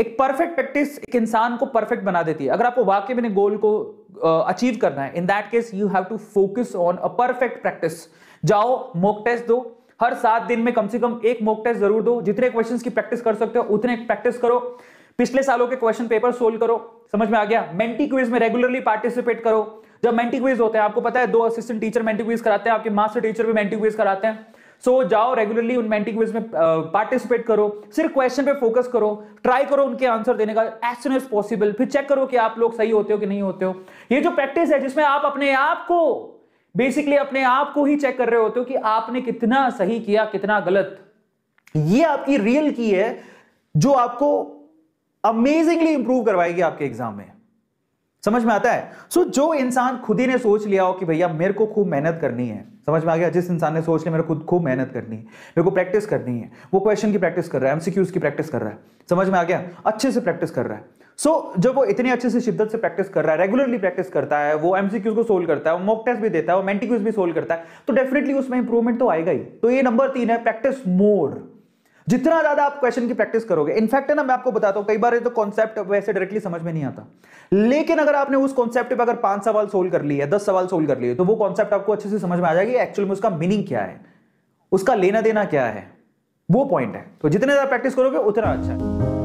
एक perfect practice एक इंसान को परफेक्ट बना देती है अगर आपको वाकई में गोल को अचीव uh, करना है in that case you have to focus on a perfect practice जाओ मोक टेस्ट दो हर सात दिन में कम से कम एक मोक टेस्ट जरूर दो जितने क्वेश्चन की प्रैक्टिस कर सकते हो उतने प्रैक्टिस करो पिछले सालों के क्वेश्चन पेपर सोल्व करो समझ में आ गया मेंटी क्विज में रेगुलरली पार्टिसिपेट करो जब मेंटी क्विज होते हैं आपको पता है दो असिस्टेंट टीचर मेंटी क्विज कराते हैं आपके मास्टर टीचर भी मेंटी क्विज कराते हैं सो so, जाओ रेगुलरली उन मेंटिंग क्विज में पार्टिसिपेट करो सिर्फ क्वेश्चन पे फोकस करो ट्राई करो उनके आंसर देने का एज सुन एज पॉसिबल फिर चेक करो कि आप लोग सही होते हो कि नहीं होते हो ये जो प्रैक्टिस है जिसमें आप अपने आप को बेसिकली अपने आप को ही चेक कर रहे होते हो कि आपने कितना सही किया कितना गलत ये आपकी रियल की है जो आपको अमेजिंगली इंप्रूव करवाएगी आपके एग्जाम में समझ में आता है सो so, जो इंसान खुद ही ने सोच लिया हो कि भैया मेरे को खूब मेहनत करनी है समझ में आ गया जिस इंसान ने सोच लिया मेरे खुद खूब मेहनत करनी है मेरे को प्रैक्टिस करनी है वो क्वेश्चन की प्रैक्टिस कर रहा है एमसीक्यूज की प्रैक्टिस कर रहा है समझ में आ गया अच्छे से प्रैक्टिस कर रहा है सो so, जब वो इतने अच्छे से शिद्दत से प्रैक्टिस कर रहा है रेगुलरली प्रैक्टिस करता है वो एमसीक्यूज को सोल्व करता है वो मॉक टेस्ट भी देता है वो मेंटिक्यूज भी सोल्व करता है तो डेफिनेटली उसमें इंप्रूवमेंट तो आएगा ही तो ये नंबर तीन है प्रैक्टिस मोर जितना ज्यादा आप क्वेश्चन की प्रैक्टिस करोगे इनफैक्ट है ना मैं आपको बताता हूं कई बार ये तो कॉन्सेप्ट वैसे डायरेक्टली समझ में नहीं आता लेकिन अगर आपने उस कॉन्सेप्ट पे अगर पांच सवाल सोल्व कर लिए दस सवाल सोल्व कर लिए तो वो कॉन्सेप्ट आपको अच्छे से समझ में आ जाएगी एक्चुअल में उसका मीनिंग क्या है उसका लेना देना क्या है वो पॉइंट है तो जितने ज्यादा प्रैक्टिस करोगे उतना अच्छा है